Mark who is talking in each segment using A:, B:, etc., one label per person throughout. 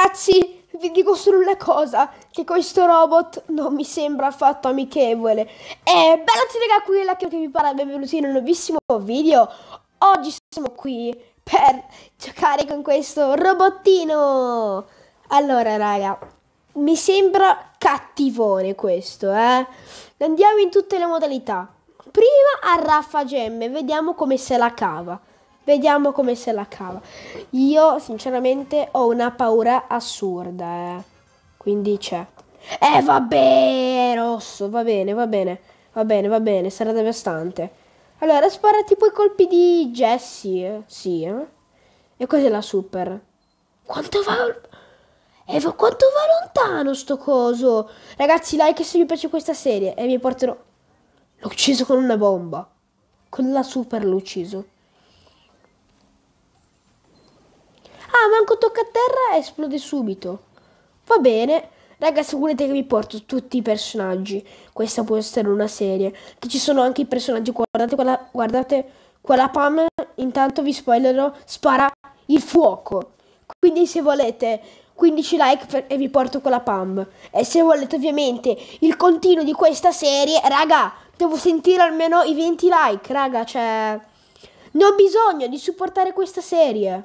A: ragazzi, vi dico solo una cosa, che questo robot non mi sembra affatto amichevole. E bella raga, qui è la che vi parla, benvenuti in un nuovissimo video. Oggi siamo qui per giocare con questo robottino. Allora, raga, mi sembra cattivone questo, eh. Andiamo in tutte le modalità. Prima a Raffa Gemme, vediamo come se la cava. Vediamo come se la cava. Io sinceramente ho una paura assurda, eh. Quindi c'è. Eh vabbè, rosso, va bene, va bene. Va bene, va bene, sarà devastante. Allora, spara tipo i colpi di Jesse, eh. Sì, eh. E cos'è la super? Quanto va... Eva, quanto va lontano sto coso? Ragazzi, like se vi piace questa serie e mi porterò... L'ho ucciso con una bomba. Con la super l'ho ucciso. Ah, manco tocca a terra e esplode subito. Va bene. Raga, se volete che vi porto tutti i personaggi, questa può essere una serie. Che ci sono anche i personaggi. Guardate quella, guardate quella Pam. Intanto vi spoilerò, spara il fuoco. Quindi se volete 15 like per, e vi porto quella Pam. E se volete ovviamente il continuo di questa serie, raga, devo sentire almeno i 20 like, raga, cioè... Ne ho bisogno di supportare questa serie.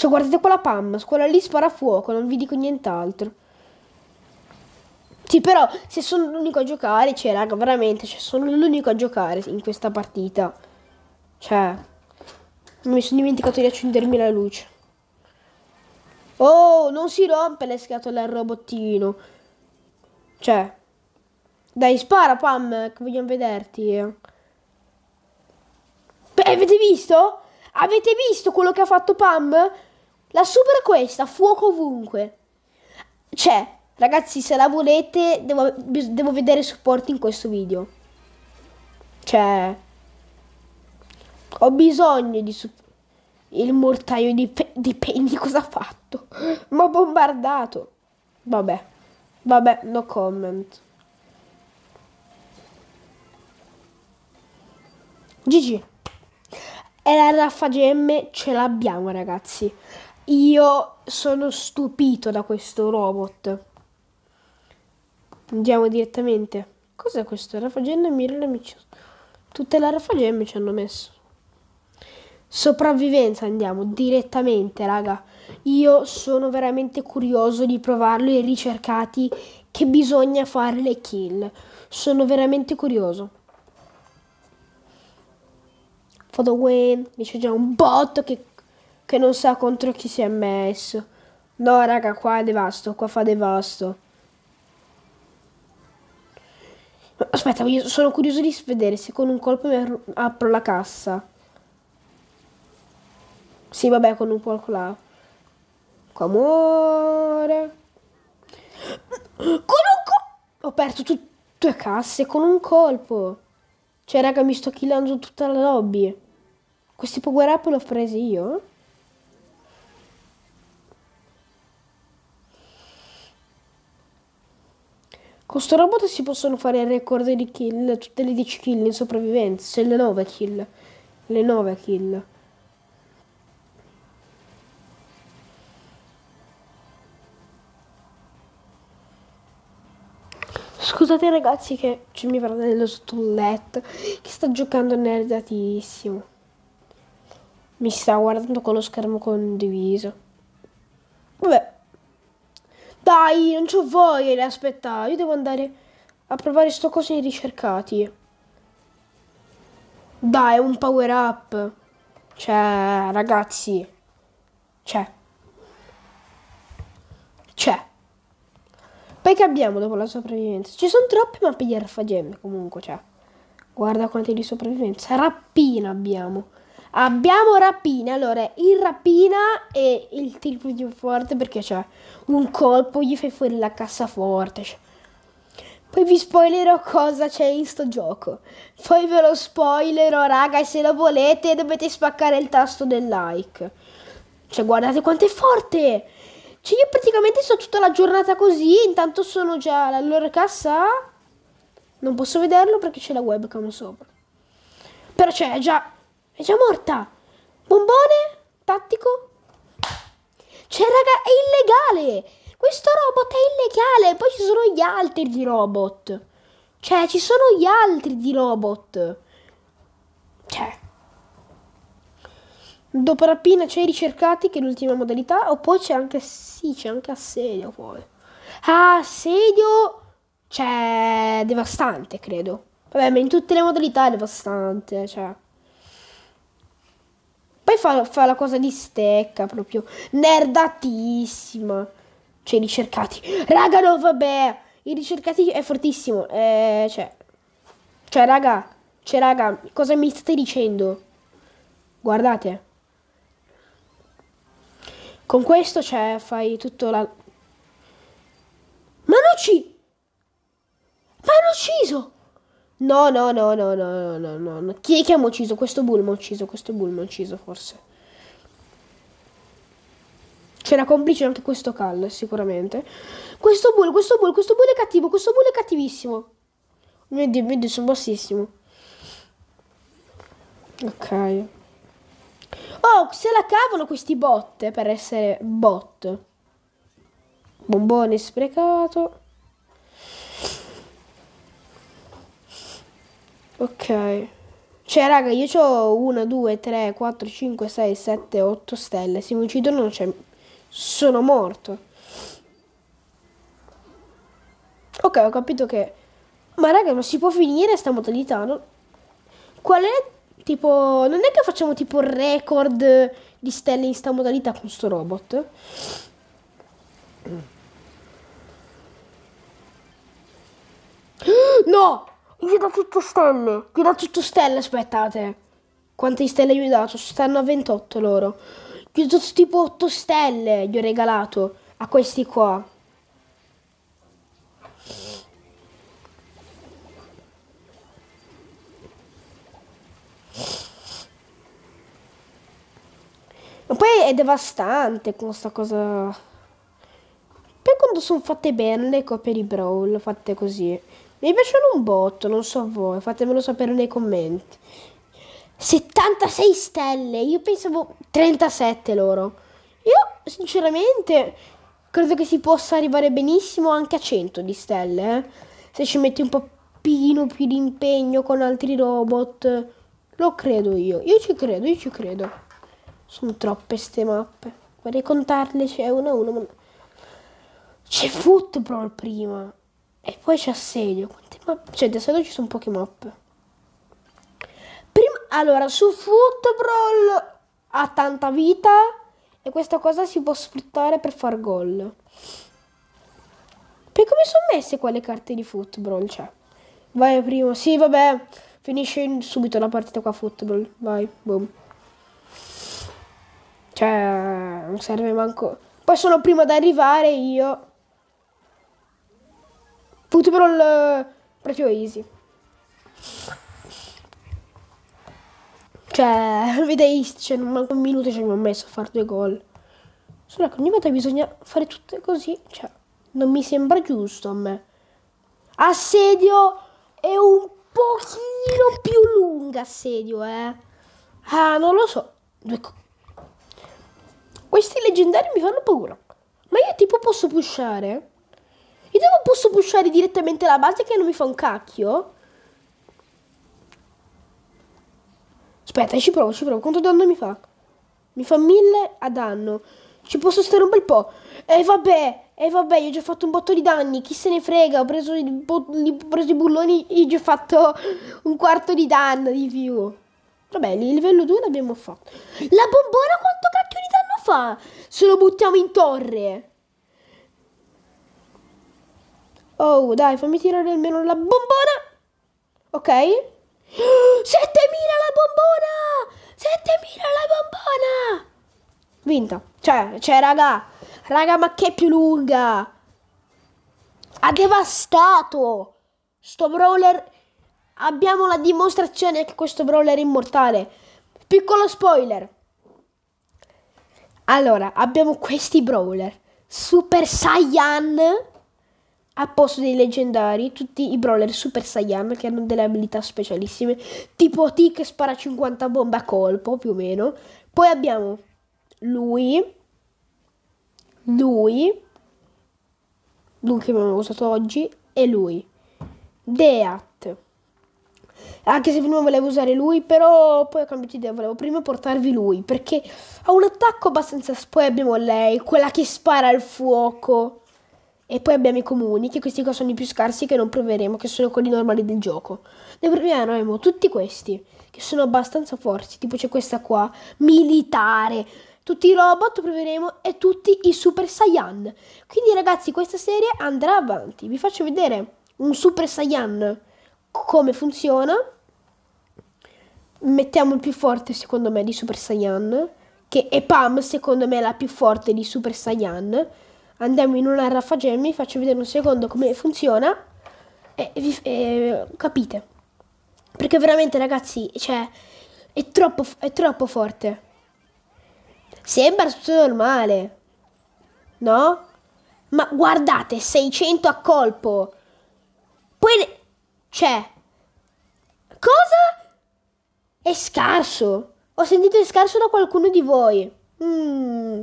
A: Cioè, guardate quella Pam, quella lì spara fuoco, non vi dico nient'altro. Sì, però, se sono l'unico a giocare, cioè, raga, veramente, cioè, sono l'unico a giocare in questa partita. Cioè, mi sono dimenticato di accendermi la luce. Oh, non si rompe le scatole al robottino. Cioè, dai, spara, Pam, che vogliamo vederti. Beh, avete visto? Avete visto quello che ha fatto Pam? La super questa, fuoco ovunque. Cioè, ragazzi, se la volete, devo, devo vedere supporti in questo video. Cioè, ho bisogno di supporti. Il mortaio di, pe di Penny cosa ha fatto? Ma bombardato. Vabbè, vabbè, no comment. GG. E la raffa gemme ce l'abbiamo, ragazzi. Io sono stupito da questo robot. Andiamo direttamente. Cos'è questo? Rafagenda e Mirella Miciosa. Tutte la rafagemme ci hanno messo. Sopravvivenza andiamo direttamente, raga. Io sono veramente curioso di provarlo e ricercati che bisogna fare le kill. Sono veramente curioso. Foto Wayne, c'è già un botto che che non sa contro chi si è messo. No, raga, qua è devasto, qua fa devasto. Aspetta, io sono curioso di vedere se con un colpo mi apro la cassa. Sì, vabbè, con un colpo là. Amore. Con un colpo! Ho aperto tutte le casse con un colpo. Cioè, raga, mi sto killando tutta la lobby. Questi power up l'ho presi io? Con sto robot si possono fare il record di kill, tutte le 10 kill in sopravvivenza, se le 9 kill. Le 9 kill. Scusate ragazzi che c'è mio fratello sotto il letto che sta giocando nerdatissimo. Mi sta guardando con lo schermo condiviso. Dai, non c'ho voglia di aspettare. Io devo andare a provare sto coso ai ricercati. Dai, è un power up. Cioè, ragazzi. C'è. Cioè. C'è. Cioè. Poi che abbiamo dopo la sopravvivenza? Ci sono troppe mappe di RFGM comunque, cioè. Guarda quante di sopravvivenza. Rappina abbiamo. Abbiamo rapina, allora il rapina è il tipo più forte perché c'è un colpo gli fai fuori la cassaforte. Cioè. Poi vi spoilerò cosa c'è in sto gioco. Poi ve lo spoilerò raga e se lo volete dovete spaccare il tasto del like. Cioè guardate quanto è forte! Cioè io praticamente sto tutta la giornata così, intanto sono già alla loro cassa. Non posso vederlo perché c'è la webcam sopra. Però c'è già è già morta. Bombone? Tattico? Cioè, raga, è illegale. Questo robot è illegale. Poi ci sono gli altri di robot. Cioè, ci sono gli altri di robot. Cioè. Dopo rapina c'è i ricercati, che è l'ultima modalità. O poi c'è anche... Sì, c'è anche assedio poi. Ah, assedio... Cioè, devastante, credo. Vabbè, ma in tutte le modalità è devastante, cioè. Poi fa, fa la cosa di stecca proprio. Nerdatissima. Cioè, i ricercati. Raga, no, vabbè. I ricercati è fortissimo. Eh, cioè. Cioè, raga. Cioè, raga, cosa mi state dicendo? Guardate. Con questo, cioè, fai tutto la... Ma non ci... Ma hanno ucciso! No, no, no, no, no, no, no, no. Chi è che mi ha ucciso? Questo bull mi ha ucciso, questo bull mi ha ucciso forse. C'era complice anche questo cal, sicuramente. Questo bull, questo bull, questo bull è cattivo, questo bull è cattivissimo. Mio dio, mio dio, sono bassissimo. Ok. Oh, se la cavano questi bot per essere bot. Bombone sprecato. Ok. Cioè, raga, io ho 1, 2, 3, 4, 5, 6, 7, 8 stelle. Se mi uccido non c'è... Sono morto. Ok, ho capito che... Ma raga, non si può finire sta modalità, no? Qual è, tipo... Non è che facciamo tipo un record di stelle in sta modalità con sto robot? No! Gli do tutto stelle. Gli do tutto stelle, aspettate. Quante stelle gli ho dato? Stanno a 28 loro. Gli ho dato tipo 8 stelle, gli ho regalato a questi qua. Ma poi è devastante questa cosa. Poi quando sono fatte bene le copie di Brawl, fatte così, mi piacciono un botto, non so voi, fatemelo sapere nei commenti. 76 stelle, io pensavo 37 loro. Io sinceramente credo che si possa arrivare benissimo anche a 100 di stelle, eh? se ci metti un po' più di impegno con altri robot. Lo credo io, io ci credo, io ci credo. Sono troppe ste mappe. Vorrei contarle, c'è una a una. C'è football prima. E poi c'è Assedio. Quante map? Cioè, di Assedio ci sono poche map. Prima... Allora, su Football ha tanta vita e questa cosa si può sfruttare per far gol. Poi come sono messe quelle carte di Football? Cioè, vai primo. Sì, vabbè, finisce subito la partita qua Football. Vai, boom. Cioè, non serve manco... Poi sono prima ad arrivare io... Football eh, proprio easy. Cioè, vedete, cioè, non manco un minuto ci cioè, abbiamo messo a fare due gol. Solo che ogni volta bisogna fare tutto così, cioè, non mi sembra giusto a me. Assedio è un pochino più lunga, assedio, eh. Ah, non lo so. Questi leggendari mi fanno paura. Ma io tipo posso pushare? Vediamo posso pushare direttamente la base che non mi fa un cacchio. Aspetta, ci provo, ci provo. Quanto danno mi fa? Mi fa mille a danno. Ci posso stare un bel po'. E eh, vabbè, e eh, vabbè, io ho già fatto un botto di danni. Chi se ne frega, ho preso, i, ho preso i bulloni e gli ho fatto un quarto di danno di più. Vabbè, il livello 2 l'abbiamo fatto. La bombona quanto cacchio di danno fa? Se lo buttiamo in torre. Oh, dai, fammi tirare almeno la bombona. Ok. 7000 la bombona! 7000 la bombona! Vinta. Cioè, cioè, raga. Raga, ma che più lunga. Ha devastato. Sto brawler. Abbiamo la dimostrazione che questo brawler è immortale. Piccolo spoiler. Allora, abbiamo questi brawler. Super Saiyan a posto dei leggendari, tutti i brawler Super Saiyan che hanno delle abilità specialissime, tipo T che spara 50 bombe a colpo, più o meno. Poi abbiamo lui, lui, lui che abbiamo usato oggi, e lui. Deat. Anche se prima volevo usare lui, però poi ho cambiato idea, volevo prima portarvi lui, perché ha un attacco abbastanza... Poi abbiamo lei, quella che spara il fuoco e poi abbiamo i comuni, che questi qua sono i più scarsi che non proveremo, che sono quelli normali del gioco. Ne proveremo tutti questi, che sono abbastanza forti, tipo c'è questa qua, militare. Tutti i robot proveremo e tutti i Super Saiyan. Quindi ragazzi questa serie andrà avanti. Vi faccio vedere un Super Saiyan come funziona. Mettiamo il più forte secondo me di Super Saiyan, che è Pam secondo me la più forte di Super Saiyan andiamo in una raffa gemmi, faccio vedere un secondo come funziona e, vi, e capite. Perché veramente ragazzi, cioè, è troppo, è troppo forte. Sembra tutto normale, no? Ma guardate, 600 a colpo. Poi, c'è. Cioè, cosa? È scarso. Ho sentito è scarso da qualcuno di voi. Mmm.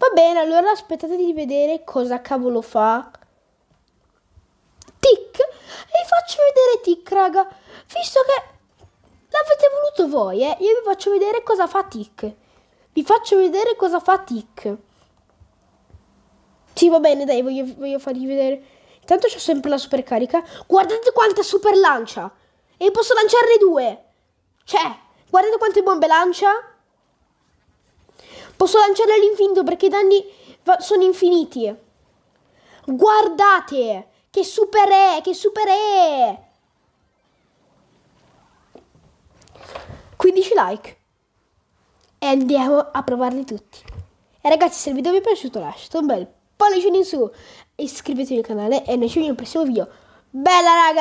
A: Va bene, allora aspettate di vedere cosa cavolo fa. Tic. E vi faccio vedere Tic, raga. Visto che l'avete voluto voi, eh. Io vi faccio vedere cosa fa Tic. Vi faccio vedere cosa fa Tic. Sì, va bene, dai, voglio, voglio fargli vedere. Intanto c'ho sempre la super carica. Guardate quanta super lancia. E posso lanciarne due. Cioè, guardate quante bombe lancia. Posso lanciare all'infinito perché i danni sono infiniti. Guardate! Che super è! Che super è! 15 like. E andiamo a provarli tutti. E ragazzi, se il video vi è piaciuto lasciate un bel pollice in su. Iscrivetevi al canale e noi ci vediamo al prossimo video. Bella raga!